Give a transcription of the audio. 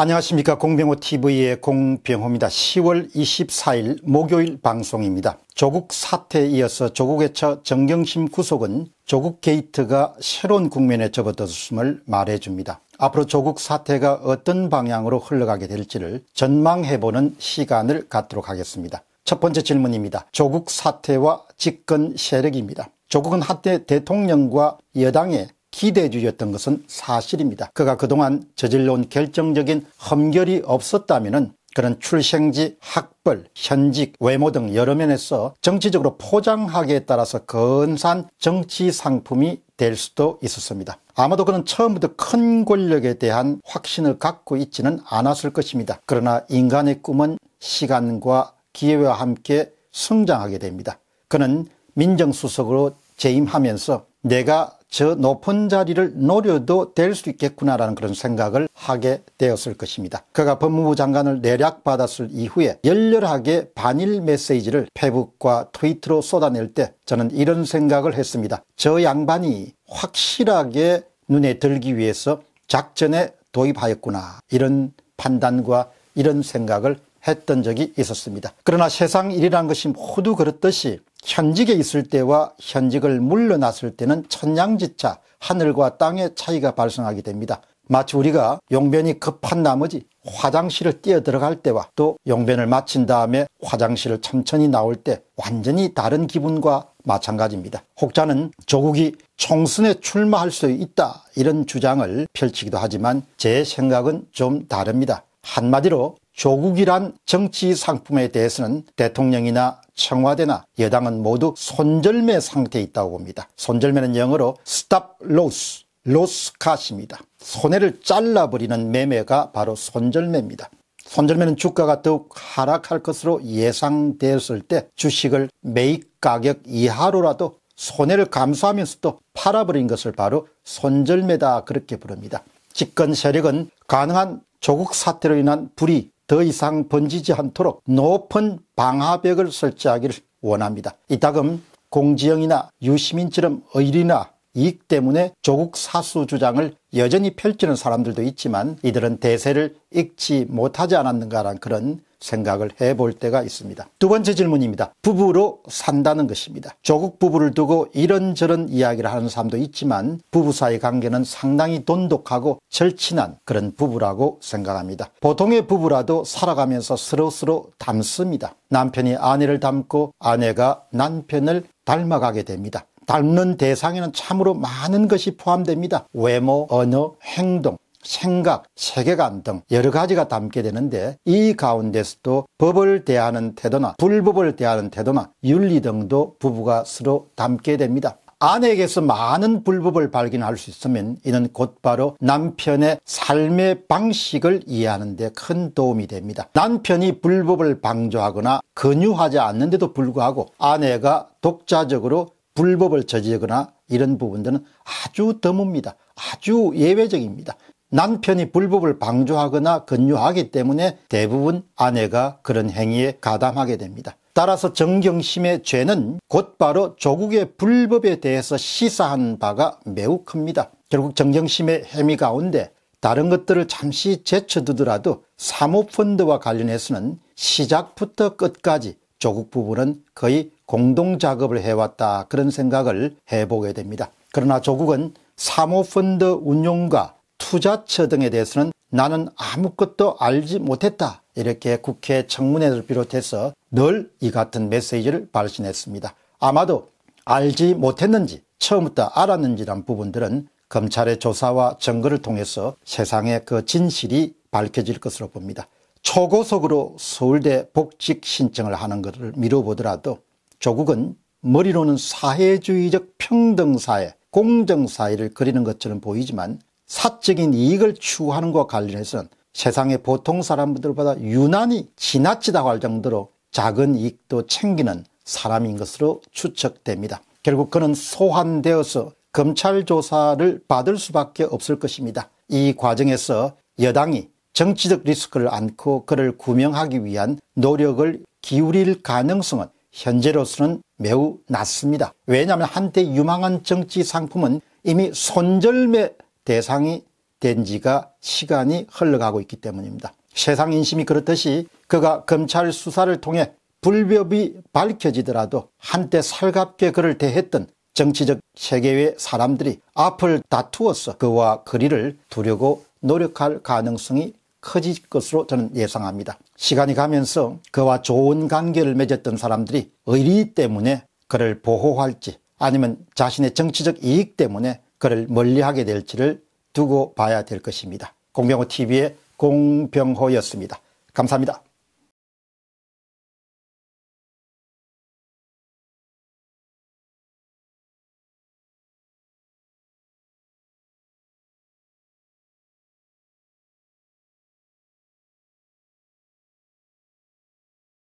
안녕하십니까 공병호TV의 공병호입니다. 10월 24일 목요일 방송입니다. 조국 사태에 이어서 조국의 처 정경심 구속은 조국 게이트가 새로운 국면에 접어들었음을 말해줍니다. 앞으로 조국 사태가 어떤 방향으로 흘러가게 될지를 전망해보는 시간을 갖도록 하겠습니다. 첫 번째 질문입니다. 조국 사태와 집권 세력입니다. 조국은 한때 대통령과 여당의 기대주의였던 것은 사실입니다. 그가 그동안 저질러온 결정적인 험결이 없었다면 그런 출생지, 학벌, 현직, 외모 등 여러 면에서 정치적으로 포장하기에 따라서 건산 정치 상품이 될 수도 있었습니다. 아마도 그는 처음부터 큰 권력에 대한 확신을 갖고 있지는 않았을 것입니다. 그러나 인간의 꿈은 시간과 기회와 함께 성장하게 됩니다. 그는 민정수석으로 재임하면서 내가 저 높은 자리를 노려도 될 수 있겠구나라는 그런 생각을 하게 되었을 것입니다. 그가 법무부 장관을 내략받았을 이후에 열렬하게 반일 메시지를 페북과 트위터로 쏟아낼 때 저는 이런 생각을 했습니다. 저 양반이 확실하게 눈에 들기 위해서 작전에 도입하였구나 이런 판단과 이런 생각을 했던 적이 있었습니다. 그러나 세상 일이란 것이 모두 그렇듯이 현직에 있을 때와 현직을 물러났을 때는 천양지차 하늘과 땅의 차이가 발생하게 됩니다. 마치 우리가 용변이 급한 나머지 화장실을 뛰어 들어갈 때와 또 용변을 마친 다음에 화장실을 천천히 나올 때 완전히 다른 기분과 마찬가지입니다. 혹자는 조국이 총선에 출마할 수 있다 이런 주장을 펼치기도 하지만 제 생각은 좀 다릅니다. 한마디로 조국이란 정치 상품에 대해서는 대통령이나 청와대나 여당은 모두 손절매 상태에 있다고 봅니다. 손절매는 영어로 stop loss, loss cut입니다. 손해를 잘라버리는 매매가 바로 손절매입니다. 손절매는 주가가 더욱 하락할 것으로 예상되었을 때 주식을 매입 가격 이하로라도 손해를 감수하면서도 팔아버린 것을 바로 손절매다 그렇게 부릅니다. 집권 세력은 가능한 조국 사태로 인한 불이 더 이상 번지지 않도록 높은 방화벽을 설치하기를 원합니다. 이따금 공지영이나 유시민처럼 의리나 이익 때문에 조국 사수 주장을 여전히 펼치는 사람들도 있지만 이들은 대세를 읽지 못하지 않았는가라는 그런 생각을 해볼 때가 있습니다. 두 번째 질문입니다. 부부로 산다는 것입니다. 조국 부부를 두고 이런저런 이야기를 하는 사람도 있지만 부부 사이 관계는 상당히 돈독하고 절친한 그런 부부라고 생각합니다. 보통의 부부라도 살아가면서 서로서로 닮습니다. 남편이 아내를 닮고 아내가 남편을 닮아가게 됩니다. 닮는 대상에는 참으로 많은 것이 포함됩니다. 외모, 언어, 행동, 생각, 세계관 등 여러 가지가 담게 되는데 이 가운데서도 법을 대하는 태도나 불법을 대하는 태도나 윤리 등도 부부가 서로 담게 됩니다. 아내에게서 많은 불법을 발견할 수 있으면 이는 곧바로 남편의 삶의 방식을 이해하는 데 큰 도움이 됩니다. 남편이 불법을 방조하거나 근유하지 않는데도 불구하고 아내가 독자적으로 불법을 저지르거나 이런 부분들은 아주 드뭅니다. 아주 예외적입니다. 남편이 불법을 방조하거나 근유하기 때문에 대부분 아내가 그런 행위에 가담하게 됩니다. 따라서 정경심의 죄는 곧바로 조국의 불법에 대해서 시사한 바가 매우 큽니다. 결국 정경심의 혐의 가운데 다른 것들을 잠시 제쳐두더라도 사모펀드와 관련해서는 시작부터 끝까지 조국 부부는 거의 공동작업을 해왔다 그런 생각을 해보게 됩니다. 그러나 조국은 사모펀드 운용과 투자처 등에 대해서는 나는 아무것도 알지 못했다. 이렇게 국회 청문회를 비롯해서 늘 이 같은 메시지를 발신했습니다. 아마도 알지 못했는지 처음부터 알았는지란 부분들은 검찰의 조사와 증거를 통해서 세상의 그 진실이 밝혀질 것으로 봅니다. 초고속으로 서울대 복직 신청을 하는 것을 미뤄보더라도 조국은 머리로는 사회주의적 평등사회, 공정사회를 그리는 것처럼 보이지만 사적인 이익을 추구하는 것과 관련해서는 세상의 보통 사람들보다 유난히 지나치다고 할 정도로 작은 이익도 챙기는 사람인 것으로 추측됩니다. 결국 그는 소환되어서 검찰 조사를 받을 수밖에 없을 것입니다. 이 과정에서 여당이 정치적 리스크를 안고 그를 구명하기 위한 노력을 기울일 가능성은 현재로서는 매우 낮습니다. 왜냐하면 한때 유망한 정치 상품은 이미 손절매 대상이 된 지가 시간이 흘러가고 있기 때문입니다. 세상 인심이 그렇듯이 그가 검찰 수사를 통해 불법이 밝혀지더라도 한때 살갑게 그를 대했던 정치적 세계의 사람들이 앞을 다투어서 그와 거리를 두려고 노력할 가능성이 커질 것으로 저는 예상합니다. 시간이 가면서 그와 좋은 관계를 맺었던 사람들이 의리 때문에 그를 보호할지 아니면 자신의 정치적 이익 때문에 그를 멀리하게 될지를 두고 봐야 될 것입니다. 공병호 TV의 공병호였습니다. 감사합니다.